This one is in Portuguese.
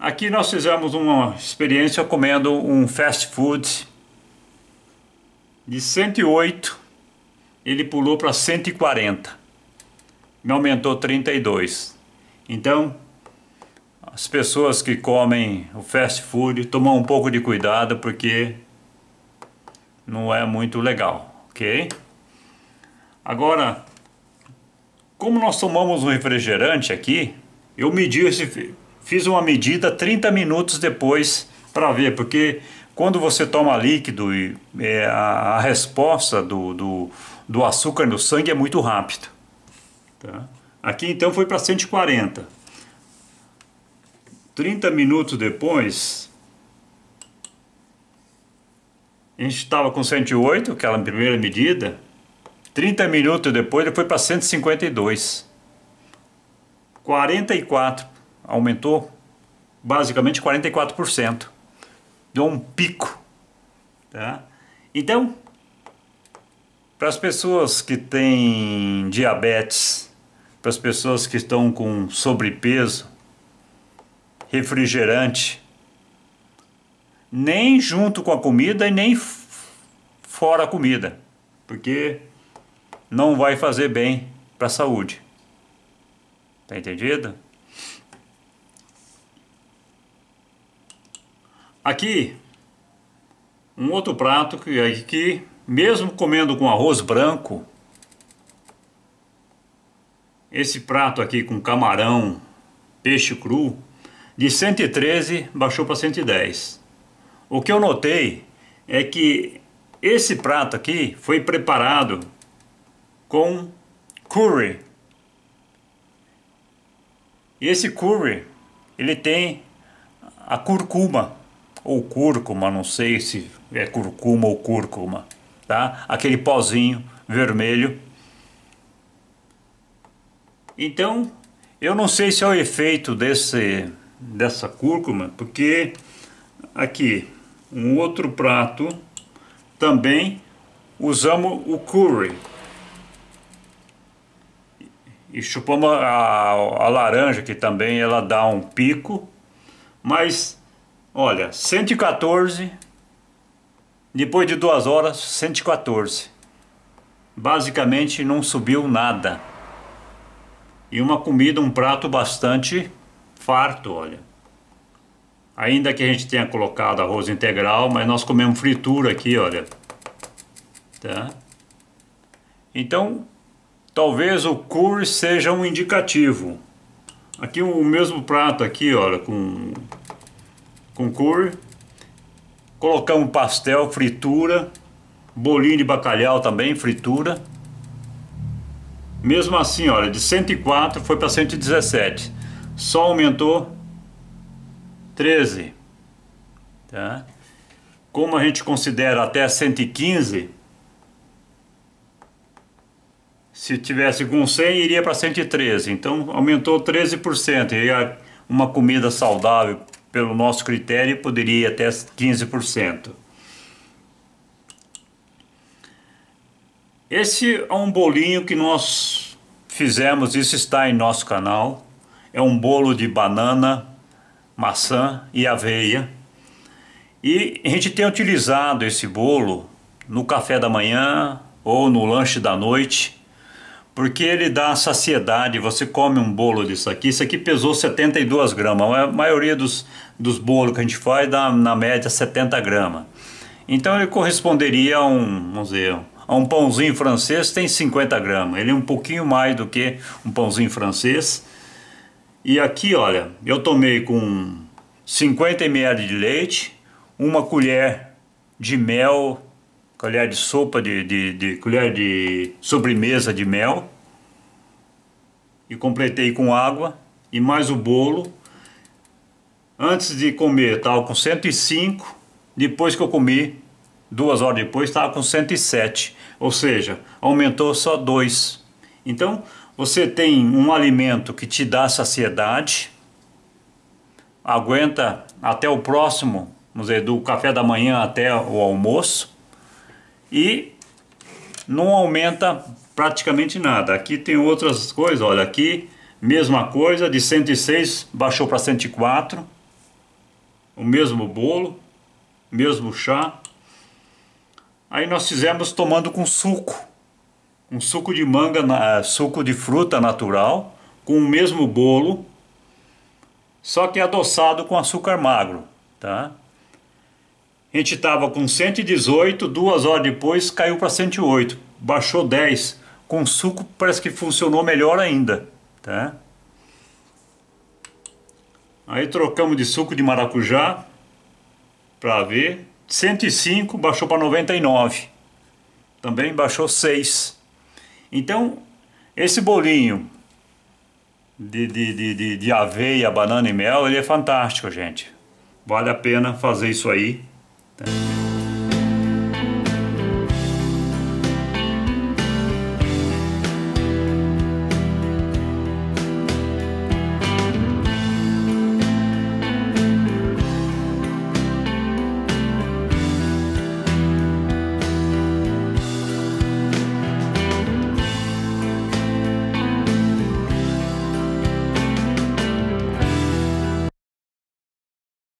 Aqui nós fizemos uma experiência comendo um fast food de 108, ele pulou para 140, me aumentou 32. Então, as pessoas que comem o fast food tomam um pouco de cuidado porque não é muito legal, ok? Agora, como nós tomamos um refrigerante aqui, eu medi esse Fiz uma medida 30 minutos depois para ver, porque quando você toma líquido, e, é, a, a, resposta do, do, do, açúcar no sangue é muito rápida. Tá? Aqui então foi para 140. 30 minutos depois, a gente estava com 108, aquela primeira medida. 30 minutos depois, ele foi para 152. 44 aumentou basicamente 44%. Deu um pico. Tá? Então, para as pessoas que têm diabetes, para as pessoas que estão com sobrepeso, refrigerante, nem junto com a comida e nem fora a comida, porque não vai fazer bem para a saúde. Tá entendido? Aqui, um outro prato que aqui, mesmo comendo com arroz branco, esse prato aqui com camarão, peixe cru, de 113 baixou para 110. O que eu notei é que esse prato aqui foi preparado com curry. e Esse curry, ele tem a curcuma ou cúrcuma, não sei se é curcuma ou cúrcuma, tá? Aquele pozinho vermelho. Então, eu não sei se é o efeito desse dessa cúrcuma, porque aqui um outro prato também usamos o curry e chupamos a, a, a laranja que também ela dá um pico, mas Olha, 114, depois de duas horas, 114. Basicamente não subiu nada. E uma comida, um prato bastante farto, olha. Ainda que a gente tenha colocado arroz integral, mas nós comemos fritura aqui, olha. Tá? Então, talvez o curry seja um indicativo. Aqui o mesmo prato aqui, olha, com com cor. Colocamos pastel, fritura. Bolinho de bacalhau também, fritura. Mesmo assim, olha, de 104 foi para 117. Só aumentou 13. Tá? Como a gente considera até 115, se tivesse com 100 iria para 113. Então aumentou 13% e é uma comida saudável pelo nosso critério, poderia ir até 15%. Esse é um bolinho que nós fizemos, isso está em nosso canal. É um bolo de banana, maçã e aveia. E a gente tem utilizado esse bolo no café da manhã ou no lanche da noite porque ele dá saciedade, você come um bolo disso aqui, isso aqui pesou 72 gramas, a maioria dos, dos bolos que a gente faz dá na média 70 gramas. Então ele corresponderia a um, vamos dizer, a um pãozinho francês tem 50 gramas, ele é um pouquinho mais do que um pãozinho francês. E aqui, olha, eu tomei com 50 ml de leite, uma colher de mel, colher de sopa de, de, de colher de sobremesa de mel, e completei com água e mais o bolo. Antes de comer estava com 105, depois que eu comi, duas horas depois estava com 107, ou seja, aumentou só 2. Então você tem um alimento que te dá saciedade, aguenta até o próximo, vamos dizer, do café da manhã até o almoço e não aumenta praticamente nada. Aqui tem outras coisas, olha, aqui mesma coisa, de 106 baixou para 104. O mesmo bolo, mesmo chá. Aí nós fizemos tomando com suco. Um suco de manga, na, eh, suco de fruta natural, com o mesmo bolo, só que adoçado com açúcar magro, tá? A gente estava com 118, duas horas depois caiu para 108, baixou 10 com suco parece que funcionou melhor ainda, tá? Aí trocamos de suco de maracujá para ver, 105 baixou para 99. Também baixou 6. Então, esse bolinho de, de, de, de, aveia, banana e mel, ele é fantástico, gente. Vale a pena fazer isso aí. Tá?